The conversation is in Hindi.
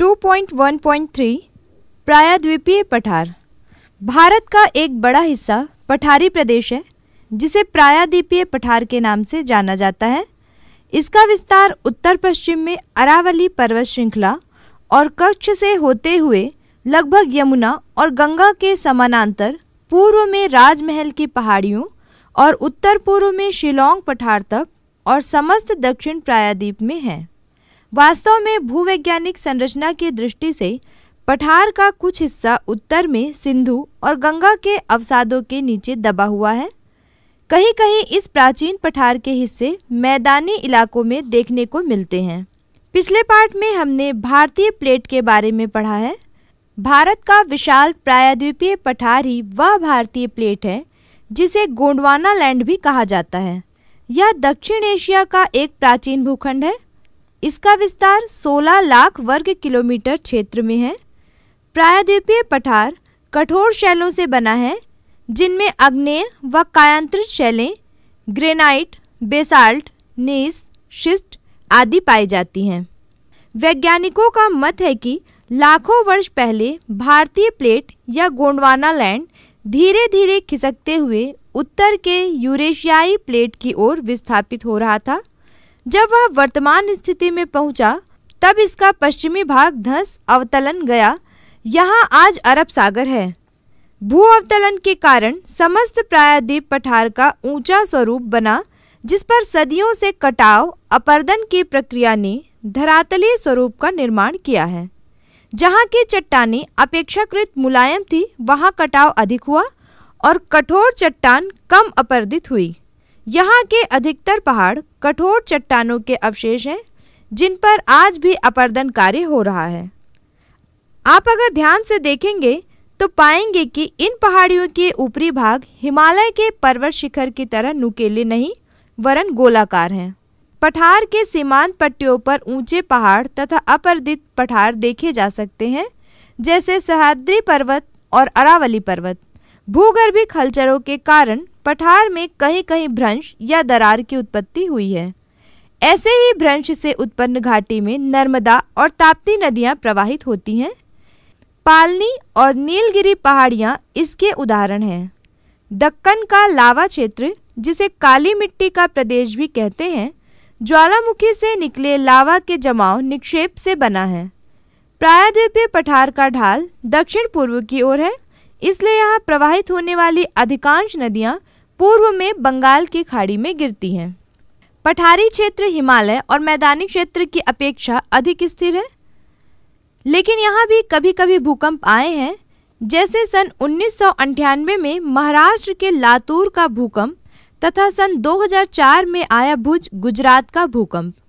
2.1.3 प्रायद्वीपीय पठार भारत का एक बड़ा हिस्सा पठारी प्रदेश है जिसे प्रायद्वीपीय पठार के नाम से जाना जाता है इसका विस्तार उत्तर पश्चिम में अरावली पर्वत श्रृंखला और कच्छ से होते हुए लगभग यमुना और गंगा के समानांतर पूर्व में राजमहल की पहाड़ियों और उत्तर पूर्व में शिलोंग पठार तक और समस्त दक्षिण प्रायद्वीप में है वास्तव में भूवैज्ञानिक संरचना की दृष्टि से पठार का कुछ हिस्सा उत्तर में सिंधु और गंगा के अवसादों के नीचे दबा हुआ है कहीं कहीं इस प्राचीन पठार के हिस्से मैदानी इलाकों में देखने को मिलते हैं पिछले पार्ट में हमने भारतीय प्लेट के बारे में पढ़ा है भारत का विशाल प्रायद्वीपीय पठार ही वह भारतीय प्लेट है जिसे गोंडवाना लैंड भी कहा जाता है यह दक्षिण एशिया का एक प्राचीन भूखंड है इसका विस्तार 16 लाख वर्ग किलोमीटर क्षेत्र में है प्रायद्वीपीय पठार कठोर शैलों से बना है जिनमें अग्नेय व कायांत्रित शैलें ग्रेनाइट बेसाल्ट नीस शिस्ट आदि पाई जाती हैं वैज्ञानिकों का मत है कि लाखों वर्ष पहले भारतीय प्लेट या गोंडवाना लैंड धीरे धीरे खिसकते हुए उत्तर के यूरेशियाई प्लेट की ओर विस्थापित हो रहा था जब वह वर्तमान स्थिति में पहुंचा तब इसका पश्चिमी भाग धस अवतलन गया यहाँ आज अरब सागर है भू अवतलन के कारण समस्त प्रायद्वीप पठार का ऊंचा स्वरूप बना जिस पर सदियों से कटाव अपर्दन की प्रक्रिया ने धरातलीय स्वरूप का निर्माण किया है जहाँ की चट्टाने अपेक्षाकृत मुलायम थी वहाँ कटाव अधिक हुआ और कठोर चट्टान कम अपर्दित हुई यहाँ के अधिकतर पहाड़ कठोर चट्टानों के अवशेष हैं जिन पर आज भी अपर्दन कार्य हो रहा है आप अगर ध्यान से देखेंगे तो पाएंगे कि इन पहाड़ियों के ऊपरी भाग हिमालय के पर्वत शिखर की तरह नुकेले नहीं वरन गोलाकार हैं पठार के सीमांत पट्टियों पर ऊंचे पहाड़ तथा अपरदित पठार देखे जा सकते हैं जैसे सहाद्री पर्वत और अरावली पर्वत भूगर्भी खलचरों के कारण पठार में कहीं कहीं भ्रंश या दरार की उत्पत्ति हुई है ऐसे ही भ्रंश से उत्पन्न घाटी में नर्मदा और ताप्ती नदियां प्रवाहित होती हैं पालनी और नीलगिरी पहाड़ियां इसके उदाहरण हैं दक्कन का लावा क्षेत्र जिसे काली मिट्टी का प्रदेश भी कहते हैं ज्वालामुखी से निकले लावा के जमाव निक्षेप से बना है प्रायद्वीपीय पठार का ढाल दक्षिण पूर्व की ओर है इसलिए यहाँ प्रवाहित होने वाली अधिकांश नदियाँ पूर्व में बंगाल की खाड़ी में गिरती हैं पठारी क्षेत्र हिमालय और मैदानी क्षेत्र की अपेक्षा अधिक स्थिर है लेकिन यहाँ भी कभी कभी भूकंप आए हैं जैसे सन उन्नीस में महाराष्ट्र के लातूर का भूकंप तथा सन 2004 में आया भुज गुजरात का भूकंप